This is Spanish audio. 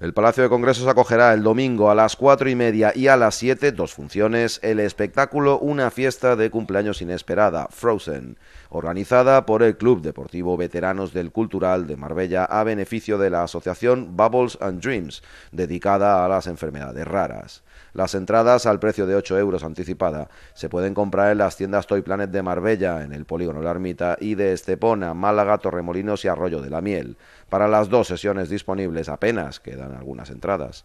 El Palacio de Congresos acogerá el domingo a las cuatro y media y a las 7 dos funciones, el espectáculo Una fiesta de cumpleaños inesperada, Frozen, organizada por el Club Deportivo Veteranos del Cultural de Marbella a beneficio de la asociación Bubbles and Dreams, dedicada a las enfermedades raras. Las entradas al precio de 8 euros anticipada se pueden comprar en las tiendas Toy Planet de Marbella, en el Polígono La Ermita y de Estepona, Málaga, Torremolinos y Arroyo de la Miel. Para las dos sesiones disponibles apenas quedan algunas entradas.